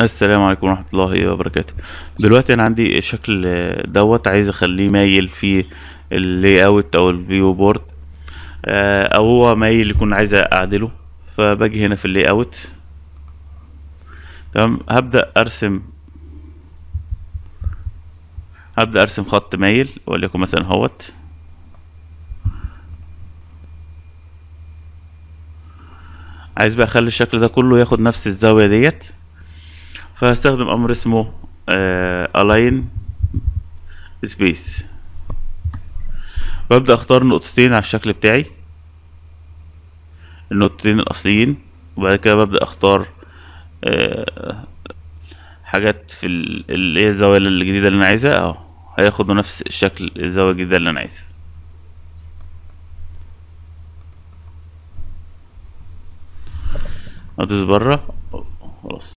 السلام عليكم ورحمة الله وبركاته دلوقتي انا عندي الشكل دوت عايز اخليه مايل في اللي اوت او الفيو بورد آه، او هو مايل يكون عايز اعدله فباجي هنا في اللي اوت تمام هبدأ ارسم هبدأ ارسم خط مايل وليكن مثلا اهوت عايز بقى اخلي الشكل ده كله ياخد نفس الزاوية ديت فهستخدم امر اسمه آه، align space ببدأ اختار نقطتين على الشكل بتاعي النقطتين الاصليين وبعد كده ببدأ اختار آه، حاجات في اللي هي الزاوية الجديدة اللي انا عايزها اهو هياخدوا نفس الشكل الزاوية الجديدة اللي انا عايزها نقطة بره